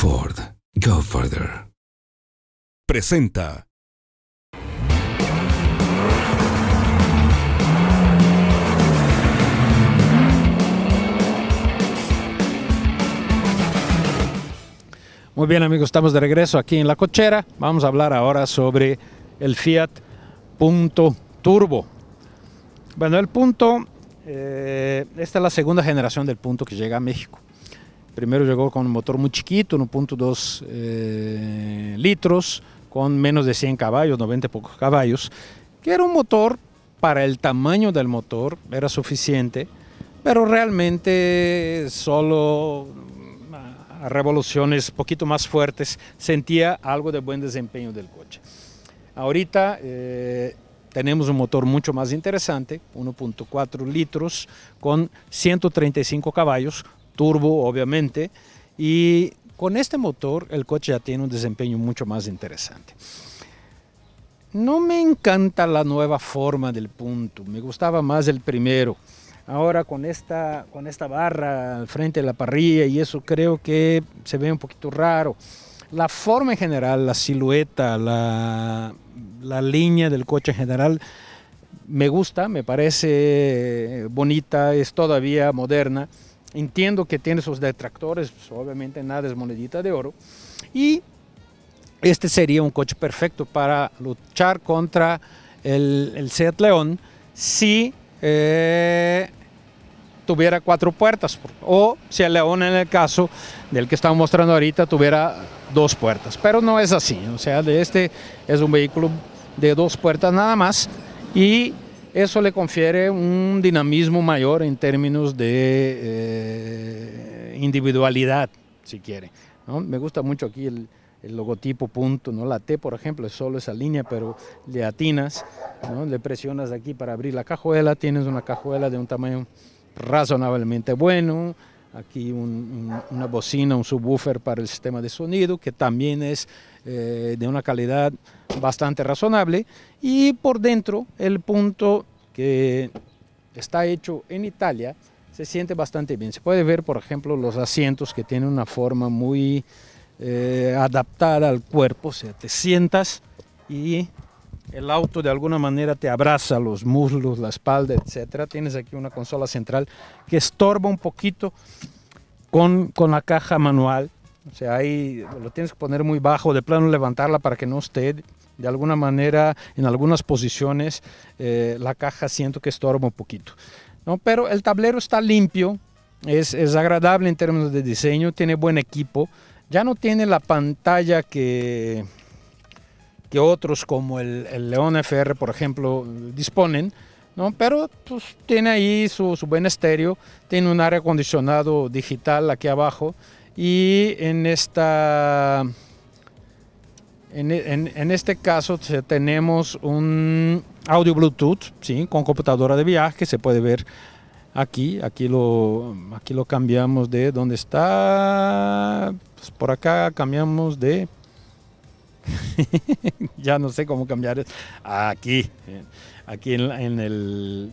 Ford. Go further. Presenta. Muy bien amigos, estamos de regreso aquí en la cochera. Vamos a hablar ahora sobre el Fiat Punto Turbo. Bueno, el Punto, eh, esta es la segunda generación del Punto que llega a México. Primero llegó con un motor muy chiquito, 1.2 eh, litros, con menos de 100 caballos, 90 y pocos caballos, que era un motor para el tamaño del motor, era suficiente, pero realmente solo a revoluciones poquito más fuertes sentía algo de buen desempeño del coche. Ahorita eh, tenemos un motor mucho más interesante, 1.4 litros con 135 caballos, turbo obviamente, y con este motor el coche ya tiene un desempeño mucho más interesante. No me encanta la nueva forma del punto, me gustaba más el primero. Ahora con esta, con esta barra al frente de la parrilla y eso creo que se ve un poquito raro. La forma en general, la silueta, la, la línea del coche en general me gusta, me parece bonita, es todavía moderna Entiendo que tiene sus detractores, pues, obviamente nada es monedita de oro. Y este sería un coche perfecto para luchar contra el, el Seat León si eh, tuviera cuatro puertas o si el León en el caso del que estamos mostrando ahorita tuviera dos puertas, pero no es así, o sea, este es un vehículo de dos puertas nada más y eso le confiere un dinamismo mayor en términos de eh, individualidad, si quiere. Me gusta mucho aquí el, logotipo punto, ¿no? la T, por ejemplo, es solo esa línea, pero le atinas, le presionas aquí para abrir la cajuela, tienes una cajuela de un tamaño razonablemente bueno, aquí una bocina, un subwoofer para el sistema de sonido, que también es eh, de una calidad bastante razonable. Y por dentro, el punto que está hecho en Italia se siente bastante bien. Se puede ver, por ejemplo, los asientos que tienen una forma muy eh, adaptada al cuerpo, o sea, te sientas y el auto de alguna manera te abraza los muslos, la espalda, etcétera. Tienes aquí una consola central que estorba un poquito con, con la caja manual. O sea, ahí lo tienes que poner muy bajo, de plano levantarla para que no esté. De alguna manera, en algunas posiciones, eh, la caja siento que estorba un poquito. ¿no? Pero el tablero está limpio, es agradable en términos de diseño, tiene buen equipo. Ya no tiene la pantalla que que otros como el, León FR, por ejemplo, disponen, ¿no? pero pues, tiene ahí su, buen estéreo, tiene un área acondicionado digital aquí abajo y en esta... En, este caso tenemos un audio Bluetooth ¿sí? con computadora de viaje que se puede ver aquí. Aquí lo, aquí lo cambiamos de donde está. Pues, por acá cambiamos de ya no sé cómo cambiar. Aquí, eh, aquí en, el,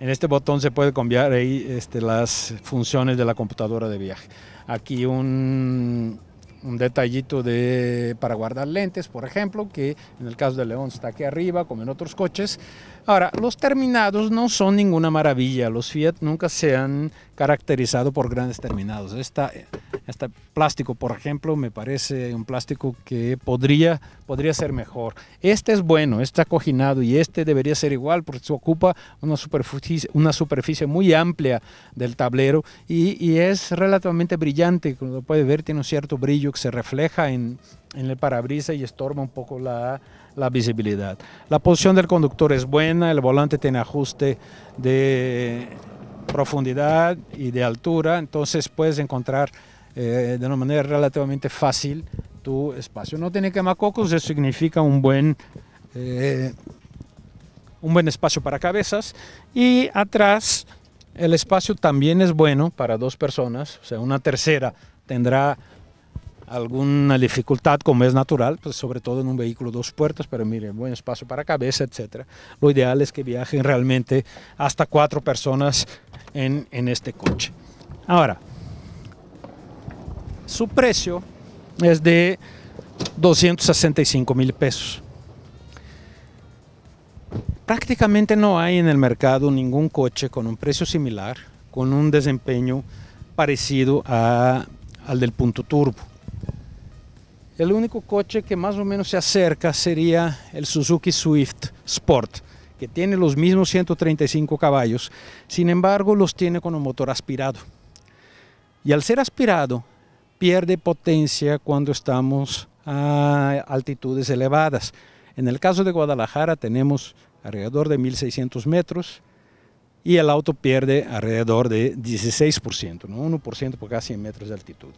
en este botón se puede cambiar ahí este, las funciones de la computadora de viaje. Aquí un, un detallito de, para guardar lentes, por ejemplo, que en el caso de León está aquí arriba, como en otros coches. Ahora, los terminados no son ninguna maravilla, los Fiat nunca se han caracterizado por grandes terminados. este plástico, por ejemplo, me parece un plástico que podría, podría ser mejor. Este es bueno, está acoginado y este debería ser igual porque se ocupa una superficie, una superficie muy amplia del tablero y, es relativamente brillante. Como lo puede ver, tiene un cierto brillo que se refleja en, el parabrisas y estorba un poco la, visibilidad. La posición del conductor es buena, el volante tiene ajuste de profundidad y de altura, entonces puedes encontrar eh, de una manera relativamente fácil tu espacio. No tiene quemacocos, eso significa un buen, eh, un buen espacio para cabezas y atrás el espacio también es bueno para dos personas, o sea, una tercera tendrá alguna dificultad, como es natural, pues, sobre todo en un vehículo dos puertas, pero miren, buen espacio para cabeza, etc. Lo ideal es que viajen realmente hasta cuatro personas en, en este coche. Ahora, su precio es de 265 mil pesos. Prácticamente no hay en el mercado ningún coche con un precio similar, con un desempeño parecido a, al del punto turbo. El único coche que más o menos se acerca sería el Suzuki Swift Sport, que tiene los mismos 135 caballos, sin embargo los tiene con un motor aspirado. Y al ser aspirado, pierde potencia cuando estamos a altitudes elevadas. En el caso de Guadalajara tenemos alrededor de 1600 metros y el auto pierde alrededor de 16%, ¿no? 1% por casi 100 metros de altitud.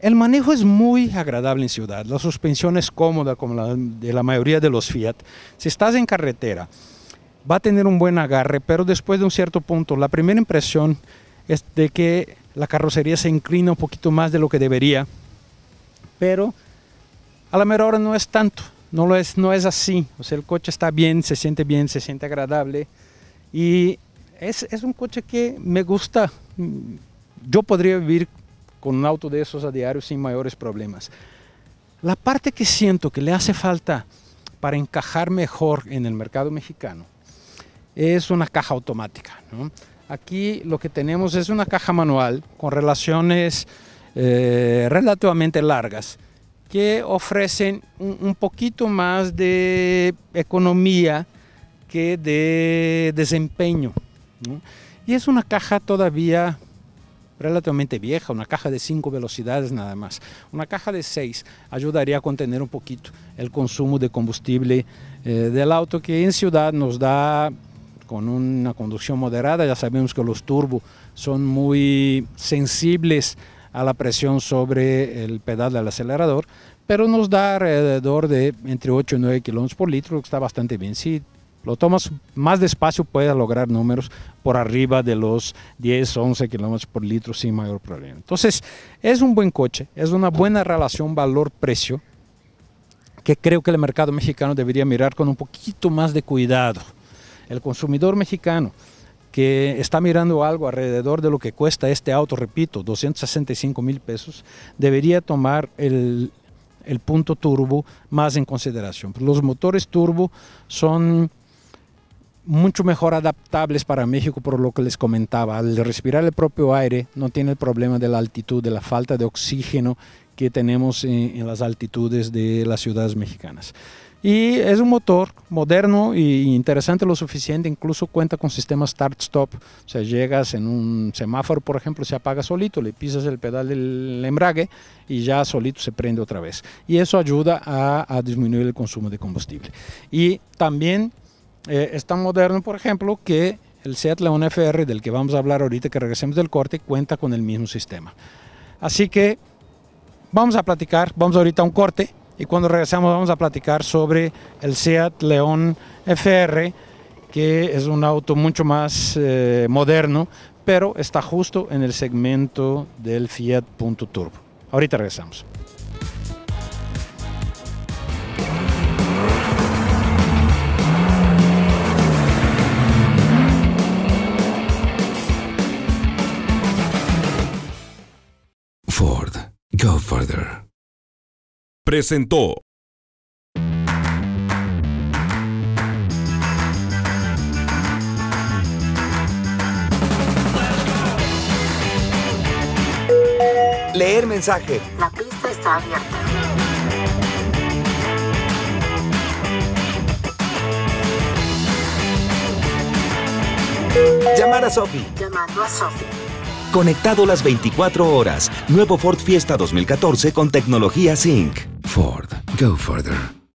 El manejo es muy agradable en ciudad, la suspensión es cómoda como la de la mayoría de los Fiat. Si estás en carretera, va a tener un buen agarre, pero después de un cierto punto, la primera impresión es de que la carrocería se inclina un poquito más de lo que debería, pero a la mera hora no es tanto, no, lo es, no es así. O sea, el coche está bien, se siente bien, se siente agradable y es, es un coche que me gusta, yo podría vivir con un auto de esos a diario sin mayores problemas. La parte que siento que le hace falta para encajar mejor en el mercado mexicano es una caja automática. Aquí lo que tenemos es una caja manual con relaciones eh, relativamente largas que ofrecen un, poquito más de economía que de desempeño. Y es una caja todavía relativamente vieja, una caja de 5 velocidades nada más. Una caja de 6 ayudaría a contener un poquito el consumo de combustible eh, del auto que en ciudad nos da con una conducción moderada, ya sabemos que los turbos son muy sensibles a la presión sobre el pedal del acelerador, pero nos da alrededor de entre 8 y 9 kilómetros por litro, que está bastante bien. Lo tomas más despacio, puedes lograr números por arriba de los 10, 11 kilómetros por litro sin mayor problema. Entonces, es un buen coche, es una buena relación valor-precio que creo que el mercado mexicano debería mirar con un poquito más de cuidado. El consumidor mexicano que está mirando algo alrededor de lo que cuesta este auto, repito, 265 mil pesos, debería tomar el, el punto turbo más en consideración. Los motores turbo son mucho mejor adaptables para México por lo que les comentaba. Al respirar el propio aire no tiene el problema de la altitud, de la falta de oxígeno que tenemos en, las altitudes de las ciudades mexicanas. Y es un motor moderno e interesante lo suficiente, incluso cuenta con sistema start-stop, o sea, llegas en un semáforo, por ejemplo, se apaga solito, le pisas el pedal del embrague y ya solito se prende otra vez. Y eso ayuda a disminuir el consumo de combustible. Y también eh, es tan moderno, por ejemplo, que el Seat León FR, del que vamos a hablar ahorita que regresemos del corte, cuenta con el mismo sistema. Así que vamos a platicar, vamos ahorita a un corte y cuando regresamos vamos a platicar sobre el Seat León FR, que es un auto mucho más eh, moderno, pero está justo en el segmento del Fiat Punto Turbo. Ahorita regresamos. Ford. Go further. Presentó. Leer mensaje. La pista está abierta. Llamar a Sophie. Llamando a Sophie conectado las 24 horas. Nuevo Ford Fiesta 2014 con tecnología Sync. Ford. Go further.